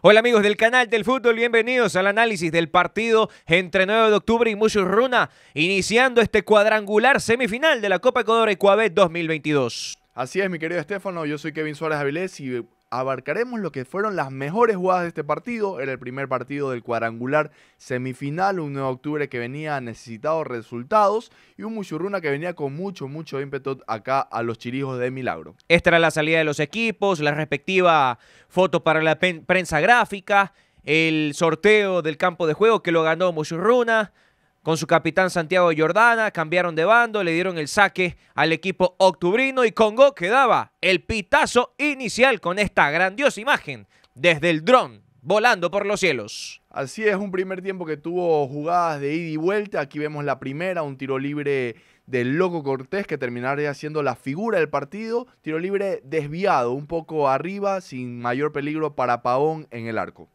Hola amigos del canal del fútbol, bienvenidos al análisis del partido entre 9 de octubre y Runa iniciando este cuadrangular semifinal de la Copa Ecuador Ecuabet 2022. Así es, mi querido Estefano, yo soy Kevin Suárez Avilés y abarcaremos lo que fueron las mejores jugadas de este partido. Era el primer partido del cuadrangular semifinal, un 9 de octubre que venía necesitado resultados y un Muchurruna que venía con mucho, mucho ímpetu acá a los chirijos de Milagro. Esta era la salida de los equipos, la respectiva foto para la prensa gráfica, el sorteo del campo de juego que lo ganó Muchurruna con su capitán Santiago Jordana, cambiaron de bando, le dieron el saque al equipo octubrino y Congo quedaba el pitazo inicial con esta grandiosa imagen desde el dron volando por los cielos. Así es, un primer tiempo que tuvo jugadas de ida y vuelta. Aquí vemos la primera, un tiro libre del Loco Cortés que terminaría siendo la figura del partido. Tiro libre desviado, un poco arriba, sin mayor peligro para Pavón en el arco.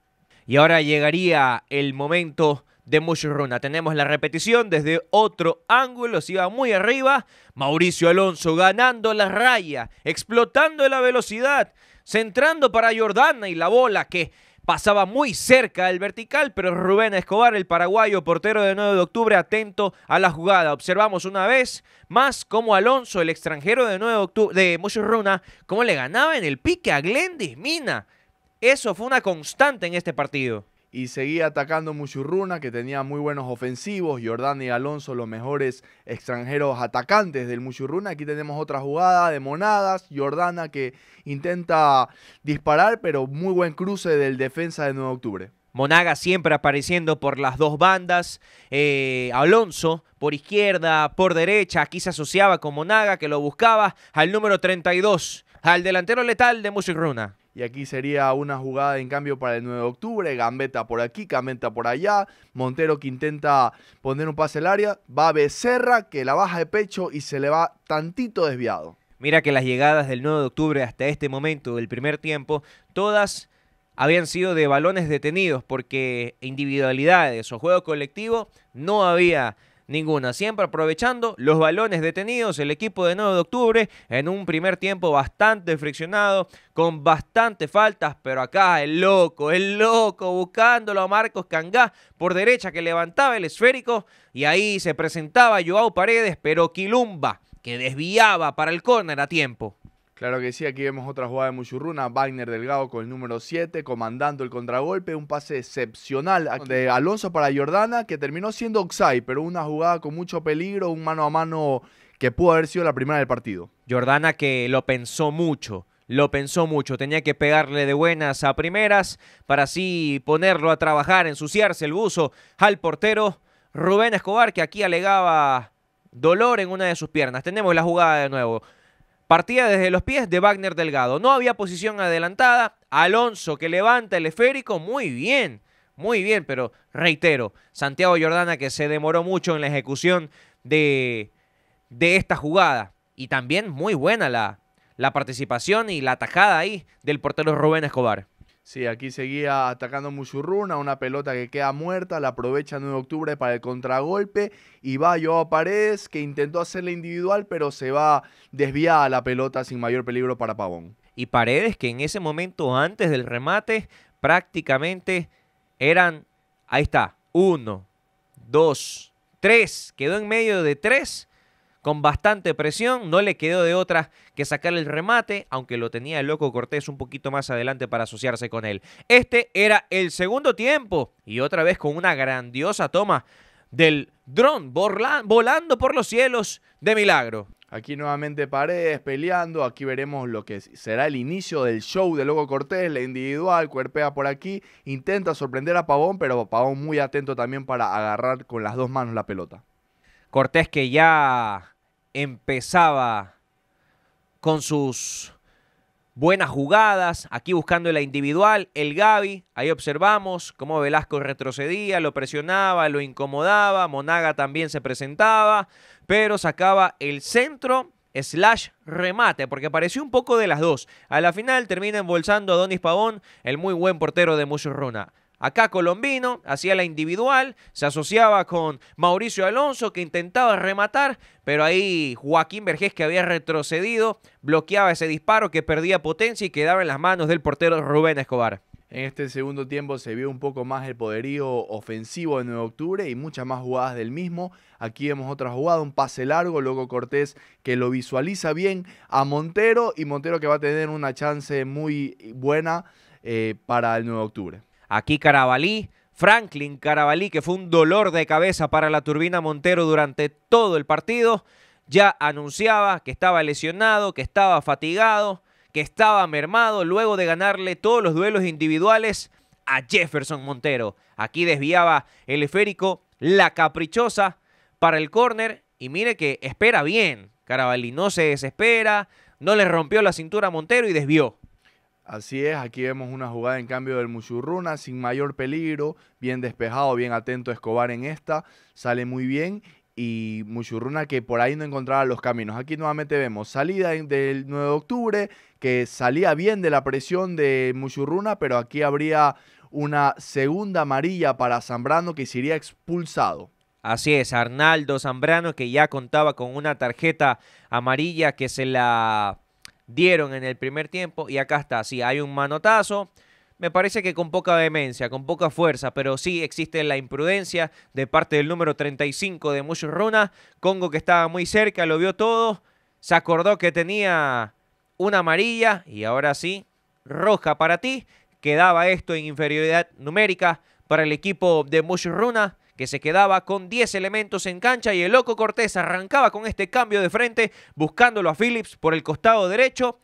Y ahora llegaría el momento de Muchurruna. Tenemos la repetición desde otro ángulo, se iba muy arriba. Mauricio Alonso ganando la raya, explotando la velocidad, centrando para Jordana y la bola que pasaba muy cerca del vertical, pero Rubén Escobar, el paraguayo portero de 9 de octubre, atento a la jugada. Observamos una vez más cómo Alonso, el extranjero de 9 de octubre, de Muchurruna, cómo le ganaba en el pique a Glendis Mina. Eso fue una constante en este partido y seguía atacando Muchurruna, que tenía muy buenos ofensivos, Jordana y Alonso, los mejores extranjeros atacantes del Muchurruna. Aquí tenemos otra jugada de monadas, Jordana que intenta disparar, pero muy buen cruce del defensa de 9 de octubre. Monaga siempre apareciendo por las dos bandas. Eh, Alonso por izquierda, por derecha. Aquí se asociaba con Monaga que lo buscaba al número 32, al delantero letal de Muchurruna. Y aquí sería una jugada en cambio para el 9 de octubre. Gambeta por aquí, Gambeta por allá. Montero que intenta poner un pase al área. Va Becerra que la baja de pecho y se le va tantito desviado. Mira que las llegadas del 9 de octubre hasta este momento del primer tiempo, todas habían sido de balones detenidos porque individualidades o juego colectivo no había ninguna. Siempre aprovechando los balones detenidos, el equipo de 9 de octubre en un primer tiempo bastante friccionado, con bastantes faltas, pero acá el loco, el loco buscándolo a Marcos Cangá por derecha que levantaba el esférico y ahí se presentaba Joao Paredes, pero Quilumba que desviaba para el córner a tiempo. Claro que sí, aquí vemos otra jugada de Muchurruna, Wagner Delgado con el número 7, comandando el contragolpe, un pase excepcional de Alonso para Jordana, que terminó siendo Oxai, pero una jugada con mucho peligro, un mano a mano que pudo haber sido la primera del partido. Jordana que lo pensó mucho, lo pensó mucho, tenía que pegarle de buenas a primeras para así ponerlo a trabajar, ensuciarse el buzo al portero Rubén Escobar, que aquí alegaba dolor en una de sus piernas. Tenemos la jugada de nuevo. Partida desde los pies de Wagner Delgado. No había posición adelantada. Alonso que levanta el esférico. Muy bien, muy bien. Pero reitero, Santiago Jordana que se demoró mucho en la ejecución de, de esta jugada. Y también muy buena la, la participación y la atajada ahí del portero Rubén Escobar. Sí, aquí seguía atacando Musurruna, una pelota que queda muerta, la aprovecha 9 de octubre para el contragolpe y va a Paredes que intentó hacerla individual pero se va desviada la pelota sin mayor peligro para Pavón. Y Paredes que en ese momento antes del remate prácticamente eran, ahí está, uno, dos, tres, quedó en medio de tres con bastante presión, no le quedó de otra que sacar el remate, aunque lo tenía el loco Cortés un poquito más adelante para asociarse con él. Este era el segundo tiempo y otra vez con una grandiosa toma del dron volando por los cielos de milagro. Aquí nuevamente Paredes peleando, aquí veremos lo que será el inicio del show de Loco Cortés, la individual, cuerpea por aquí, intenta sorprender a Pavón, pero Pavón muy atento también para agarrar con las dos manos la pelota. Cortés que ya empezaba con sus buenas jugadas, aquí buscando la individual, el Gaby, ahí observamos cómo Velasco retrocedía, lo presionaba, lo incomodaba, Monaga también se presentaba, pero sacaba el centro slash remate, porque pareció un poco de las dos. A la final termina embolsando a Donis Pavón, el muy buen portero de Runa. Acá Colombino hacía la individual, se asociaba con Mauricio Alonso que intentaba rematar, pero ahí Joaquín Vergés que había retrocedido bloqueaba ese disparo que perdía potencia y quedaba en las manos del portero Rubén Escobar. En este segundo tiempo se vio un poco más el poderío ofensivo de 9 octubre y muchas más jugadas del mismo. Aquí vemos otra jugada, un pase largo, luego Cortés que lo visualiza bien a Montero y Montero que va a tener una chance muy buena eh, para el 9 de octubre. Aquí Carabalí, Franklin Carabalí, que fue un dolor de cabeza para la turbina Montero durante todo el partido, ya anunciaba que estaba lesionado, que estaba fatigado, que estaba mermado luego de ganarle todos los duelos individuales a Jefferson Montero. Aquí desviaba el esférico, la caprichosa para el córner y mire que espera bien. Carabalí no se desespera, no le rompió la cintura a Montero y desvió. Así es, aquí vemos una jugada en cambio del Muchurruna sin mayor peligro, bien despejado, bien atento Escobar en esta, sale muy bien y Muchurruna que por ahí no encontraba los caminos. Aquí nuevamente vemos salida del 9 de octubre, que salía bien de la presión de Muchurruna, pero aquí habría una segunda amarilla para Zambrano que iría expulsado. Así es, Arnaldo Zambrano que ya contaba con una tarjeta amarilla que se la dieron en el primer tiempo y acá está, sí, hay un manotazo. Me parece que con poca vehemencia, con poca fuerza, pero sí existe la imprudencia de parte del número 35 de Muchos Congo que estaba muy cerca, lo vio todo, se acordó que tenía una amarilla y ahora sí, roja para ti. Quedaba esto en inferioridad numérica para el equipo de Muchos que se quedaba con 10 elementos en cancha y el loco Cortés arrancaba con este cambio de frente buscándolo a Phillips por el costado derecho.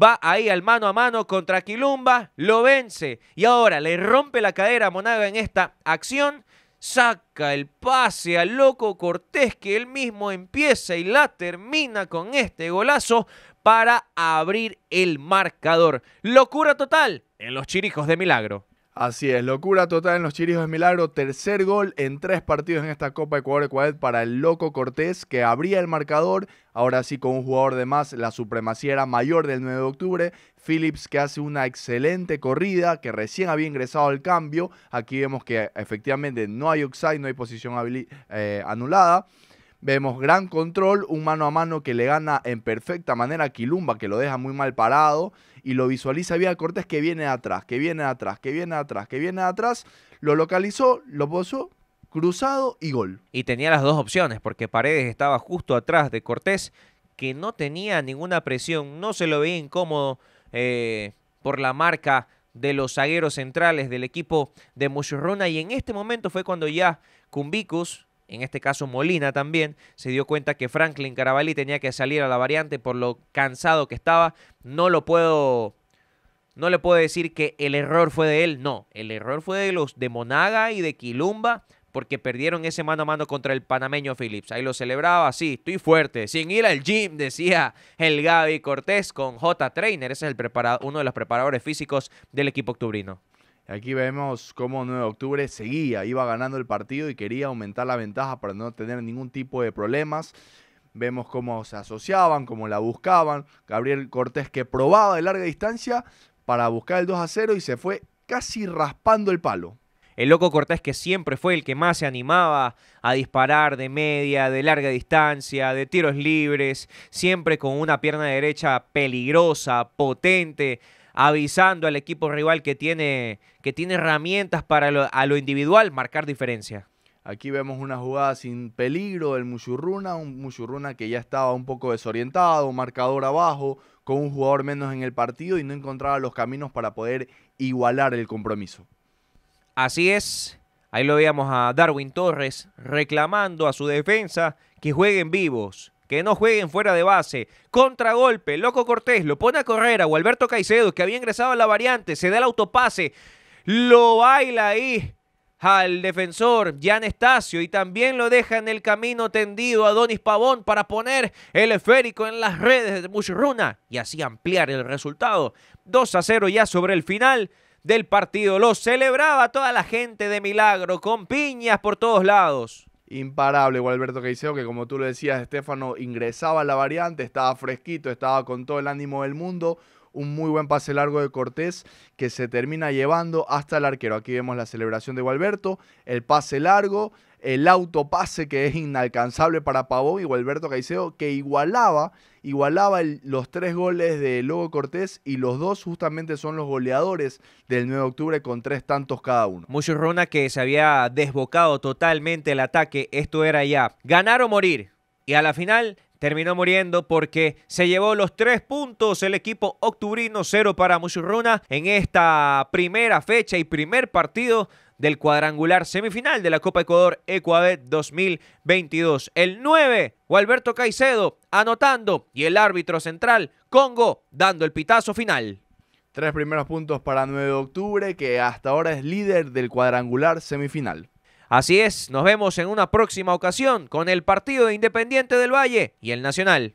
Va ahí al mano a mano contra Quilumba, lo vence y ahora le rompe la cadera a Monaga en esta acción. Saca el pase al loco Cortés que él mismo empieza y la termina con este golazo para abrir el marcador. Locura total en los chirijos de milagro. Así es, locura total en los Chirios de Milagro. Tercer gol en tres partidos en esta Copa Ecuador Ecuador para el Loco Cortés, que abría el marcador. Ahora sí, con un jugador de más, la supremacía era mayor del 9 de octubre. Phillips, que hace una excelente corrida, que recién había ingresado al cambio. Aquí vemos que efectivamente no hay upside, no hay posición eh, anulada. Vemos gran control, un mano a mano que le gana en perfecta manera a Quilumba, que lo deja muy mal parado. Y lo visualiza Vía Cortés que viene atrás, que viene atrás, que viene atrás, que viene atrás. Lo localizó, lo posó, cruzado y gol. Y tenía las dos opciones, porque Paredes estaba justo atrás de Cortés, que no tenía ninguna presión, no se lo veía incómodo eh, por la marca de los zagueros centrales del equipo de Mushurruna. Y en este momento fue cuando ya Cumbicus en este caso Molina también, se dio cuenta que Franklin Carabalí tenía que salir a la variante por lo cansado que estaba. No lo puedo no le puedo decir que el error fue de él, no, el error fue de los de Monaga y de Quilumba porque perdieron ese mano a mano contra el panameño Phillips. Ahí lo celebraba, así, estoy fuerte, sin ir al gym, decía el Gaby Cortés con J Trainer, ese es el uno de los preparadores físicos del equipo octubrino. Aquí vemos cómo 9 de octubre seguía, iba ganando el partido y quería aumentar la ventaja para no tener ningún tipo de problemas. Vemos cómo se asociaban, cómo la buscaban. Gabriel Cortés que probaba de larga distancia para buscar el 2 a 0 y se fue casi raspando el palo. El loco Cortés que siempre fue el que más se animaba a disparar de media, de larga distancia, de tiros libres, siempre con una pierna derecha peligrosa, potente, avisando al equipo rival que tiene, que tiene herramientas para a lo individual marcar diferencia. Aquí vemos una jugada sin peligro del Muchurruna, un Muchurruna que ya estaba un poco desorientado, marcador abajo, con un jugador menos en el partido y no encontraba los caminos para poder igualar el compromiso. Así es, ahí lo veíamos a Darwin Torres reclamando a su defensa que jueguen vivos, que no jueguen fuera de base. Contragolpe, Loco Cortés lo pone a correr a Gualberto Caicedo, que había ingresado a la variante, se da el autopase, lo baila ahí al defensor Jan Estacio y también lo deja en el camino tendido a Donis Pavón para poner el esférico en las redes de Mushruna y así ampliar el resultado. 2 a 0 ya sobre el final del partido. Lo celebraba toda la gente de Milagro con piñas por todos lados imparable Alberto Caicedo, que como tú lo decías, Estefano ingresaba a la variante, estaba fresquito, estaba con todo el ánimo del mundo, un muy buen pase largo de Cortés que se termina llevando hasta el arquero. Aquí vemos la celebración de Gualberto, el pase largo, el autopase que es inalcanzable para Pavón y Gualberto Caicedo, que igualaba, igualaba los tres goles de Lobo Cortés y los dos justamente son los goleadores del 9 de octubre con tres tantos cada uno. Mucho Runa que se había desbocado totalmente el ataque, esto era ya ganar o morir. Y a la final terminó muriendo porque se llevó los tres puntos el equipo octubrino, cero para Musurruna en esta primera fecha y primer partido del cuadrangular semifinal de la Copa Ecuador Ecuavet 2022. El 9, Gualberto Caicedo anotando y el árbitro central, Congo, dando el pitazo final. Tres primeros puntos para 9 de octubre, que hasta ahora es líder del cuadrangular semifinal. Así es, nos vemos en una próxima ocasión con el partido Independiente del Valle y el Nacional.